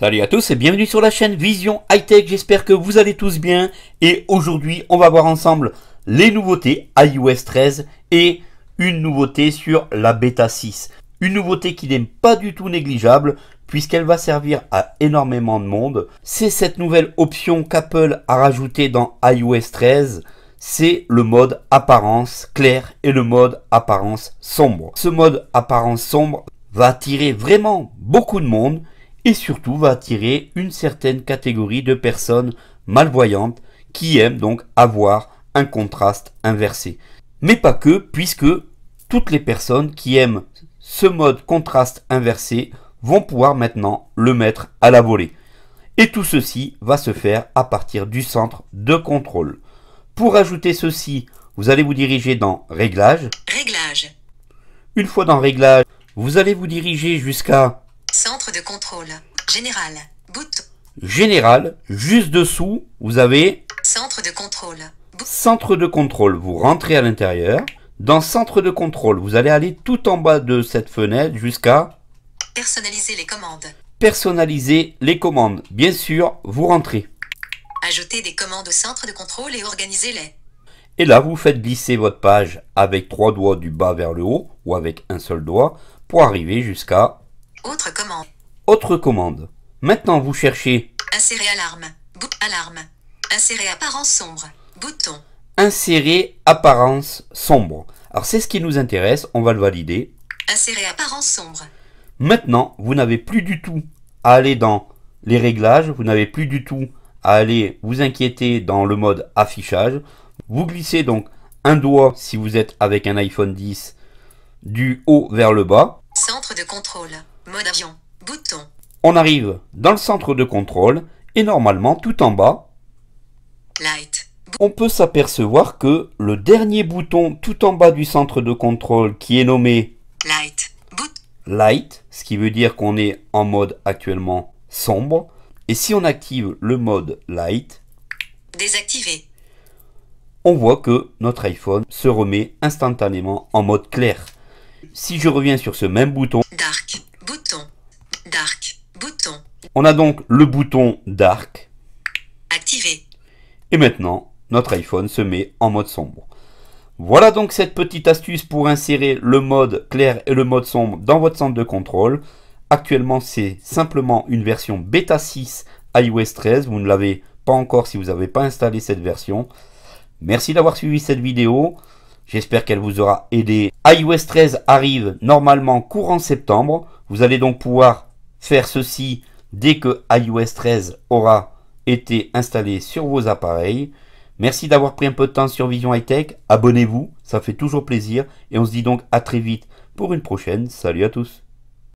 Salut à tous et bienvenue sur la chaîne Vision High Tech, j'espère que vous allez tous bien et aujourd'hui on va voir ensemble les nouveautés iOS 13 et une nouveauté sur la bêta 6. Une nouveauté qui n'est pas du tout négligeable puisqu'elle va servir à énormément de monde. C'est cette nouvelle option qu'Apple a rajoutée dans iOS 13 c'est le mode apparence clair et le mode apparence sombre. Ce mode apparence sombre va attirer vraiment beaucoup de monde et surtout va attirer une certaine catégorie de personnes malvoyantes qui aiment donc avoir un contraste inversé. Mais pas que, puisque toutes les personnes qui aiment ce mode contraste inversé vont pouvoir maintenant le mettre à la volée. Et tout ceci va se faire à partir du centre de contrôle. Pour ajouter ceci, vous allez vous diriger dans Réglages. Réglages. Une fois dans Réglages, vous allez vous diriger jusqu'à Centre de contrôle. Général. Bouton. Général. Juste dessous, vous avez. Centre de contrôle. centre de contrôle. Vous rentrez à l'intérieur. Dans Centre de contrôle, vous allez aller tout en bas de cette fenêtre jusqu'à. Personnaliser les commandes. Personnaliser les commandes. Bien sûr, vous rentrez. Ajouter des commandes au centre de contrôle et organiser-les. Et là, vous faites glisser votre page avec trois doigts du bas vers le haut ou avec un seul doigt pour arriver jusqu'à autre autre commande. Maintenant, vous cherchez Insérer alarme. alarme. Insérer apparence sombre. Bouton. Insérer apparence sombre. Alors c'est ce qui nous intéresse, on va le valider. Insérer apparence sombre. Maintenant, vous n'avez plus du tout à aller dans les réglages, vous n'avez plus du tout à aller vous inquiéter dans le mode affichage. Vous glissez donc un doigt si vous êtes avec un iPhone 10 du haut vers le bas. Centre de contrôle, mode avion. Bouton. On arrive dans le centre de contrôle et normalement tout en bas, on peut s'apercevoir que le dernier bouton tout en bas du centre de contrôle qui est nommé Light, Light ce qui veut dire qu'on est en mode actuellement sombre, et si on active le mode Light, on voit que notre iPhone se remet instantanément en mode clair. Si je reviens sur ce même bouton, Dark, bouton, Dark. Bouton. On a donc le bouton Dark. Activé. Et maintenant, notre iPhone se met en mode sombre. Voilà donc cette petite astuce pour insérer le mode clair et le mode sombre dans votre centre de contrôle. Actuellement, c'est simplement une version bêta 6 iOS 13. Vous ne l'avez pas encore si vous n'avez pas installé cette version. Merci d'avoir suivi cette vidéo. J'espère qu'elle vous aura aidé. iOS 13 arrive normalement courant septembre. Vous allez donc pouvoir Faire ceci dès que iOS 13 aura été installé sur vos appareils. Merci d'avoir pris un peu de temps sur Vision High Tech. Abonnez-vous, ça fait toujours plaisir. Et on se dit donc à très vite pour une prochaine. Salut à tous.